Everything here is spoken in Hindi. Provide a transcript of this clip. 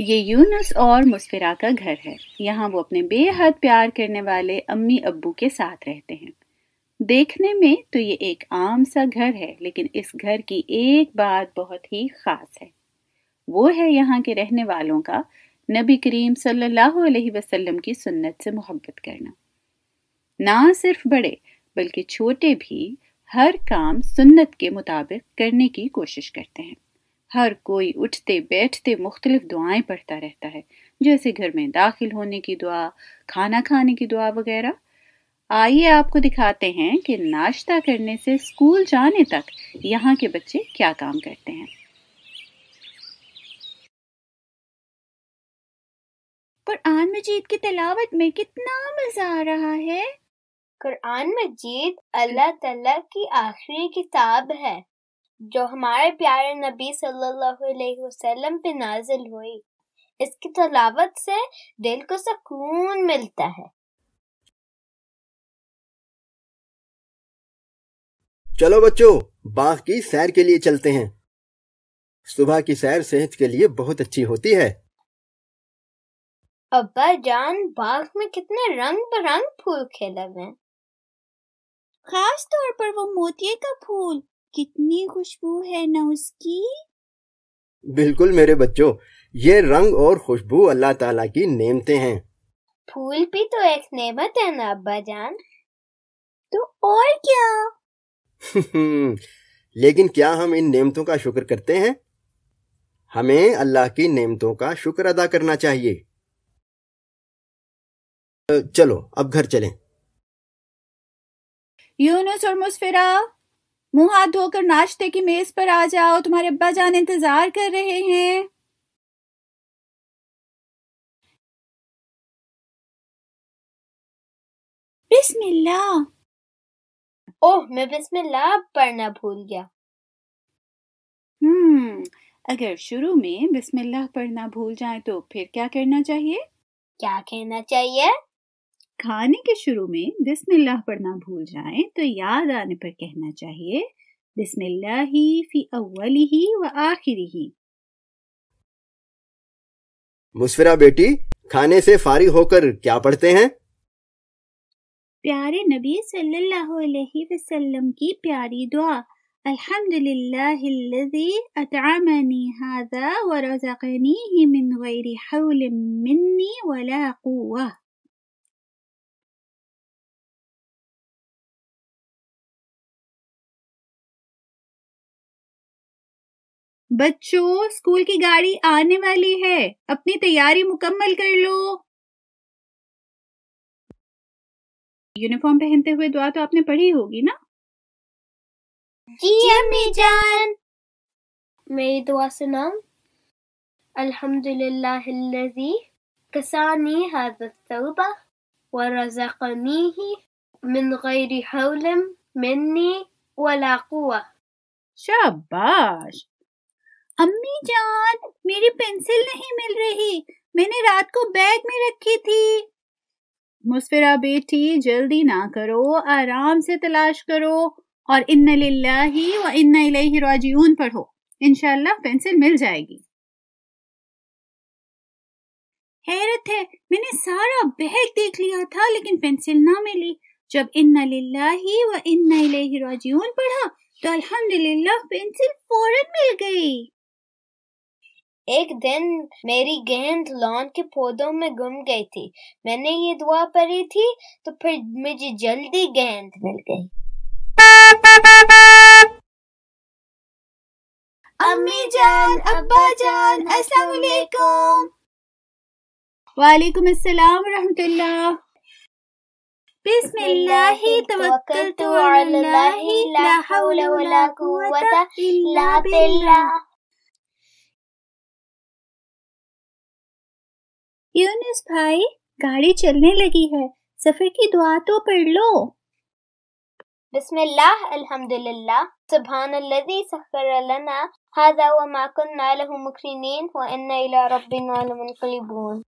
ये यूनस और मुस्फिरा का घर है यहाँ वो अपने बेहद प्यार करने वाले अम्मी अब्बू के साथ रहते हैं देखने में तो ये एक आम सा घर है लेकिन इस घर की एक बात बहुत ही ख़ास है वो है यहाँ के रहने वालों का नबी करीम सल्लल्लाहु अलैहि वसल्लम की सुन्नत से मोहब्बत करना ना सिर्फ बड़े बल्कि छोटे भी हर काम सुन्नत के मुताबिक करने की कोशिश करते हैं हर कोई उठते बैठते मुख्तलिफ दुआएं पढ़ता रहता है जैसे घर में दाखिल होने की दुआ खाना खाने की दुआ वगैरह आइए आपको दिखाते हैं कि नाश्ता करने से स्कूल जाने तक यहाँ के बच्चे क्या काम करते हैं कुरान मजीद की तलावत में कितना मजा आ रहा है कुरान मजीद अल्लाह तला की आखिरी किताब है जो हमारे प्यारे नबी सल्लल्लाहु अलैहि वसल्लम पे नाजिल हुई इसकी तलावत से दिल को सुकून मिलता है चलो बच्चों बाग की सैर के लिए चलते हैं सुबह की सैर सेहत के लिए बहुत अच्छी होती है अब्बा जान बाग में कितने रंग बिरंग फूल खेले हुए खास तौर पर वो मोतिये का फूल कितनी खुशबू है ना उसकी बिल्कुल मेरे बच्चों ये रंग और खुशबू अल्लाह ताला की नेमतें हैं फूल भी तो एक नेमत है ना अब्बा जान तो और क्या हम्म, लेकिन क्या हम इन नेमतों का शुक्र करते हैं हमें अल्लाह की नेमतों का शुक्र अदा करना चाहिए चलो अब घर चलें यूनुस और मुस्फिरा मुंह हाथ धोकर नाश्ते की मेज पर आ जाओ तुम्हारे अब्बा जान इंतजार कर रहे हैं बिस्मिल्लाह ओह मैं बिस्मिल्लाह पढ़ना भूल गया हम्म अगर शुरू में बिस्मिल्लाह पढ़ना भूल जाए तो फिर क्या करना चाहिए क्या कहना चाहिए खाने के शुरू में बिस्मिल्लाह पढ़ना भूल जाएं तो याद आने पर कहना चाहिए बिस्मिल्लाही फी अव्वली ही व आखिरी ही मुस्फिरा बेटी खाने से फारी होकर क्या पढ़ते हैं प्यारे नबी सल्लल्लाहु अलैहि वसल्लम की प्यारी दुआ अल्हम्दुलिल्लाहिल्लज़ी अत'अमनी हाज़ा व रज़क़नीही मिन गैरि हौलिन मिन्नी वला कुव्वह बच्चों स्कूल की गाड़ी आने वाली है अपनी तैयारी मुकम्मल कर लो यूनिफॉर्म पहनते हुए दुआ तो आपने पढ़ी होगी ना जी अम्मी जान मेरी दुआ सुना अल्हम्दुलिल्लाह लजी कसानी हदतौबा व रज़क़नीही मिन गैरी हौलम मिन्नी वला कुव्वा शाबाश अम्मी जान मेरी पेंसिल नहीं मिल रही मैंने रात को बैग में रखी थी मुस्फिरा बेटी जल्दी ना करो आराम से तलाश करो और इन लिल्लाही पढ़ो इनशाला पेंसिल मिल जाएगी हैरत है मैंने सारा बैग देख लिया था लेकिन पेंसिल ना मिली जब इन्ना लाही व इन्ना पढ़ा तो अल्हम्दुलिल्लाह पेंसिल फौरन मिल गई एक दिन मेरी गेंद लॉन के पौधों में गुम गई थी मैंने ये दुआ पढ़ी थी तो फिर मुझे जल्दी गेंद मिल गई अम्मी जान अब्बा जान अस्सलाम वालेकुम वालेकुम अस्सलाम रहमतुल्लाह बिस्मिल्लाह तवक्कलतु अला ला हौला वला कुव्वता इल्ला बिल्लाह यूनिस भाई गाड़ी चलने लगी है सफर की दुआ तो पढ़ लो बिस्मिल्लाह अल्हम्दुलिल्लाह सुबहानल्लज़ी सखर लना हादा व मा कुन्ना लहु मुकरिनीन व इन्ना इला रब्बिना लमुनकलिबून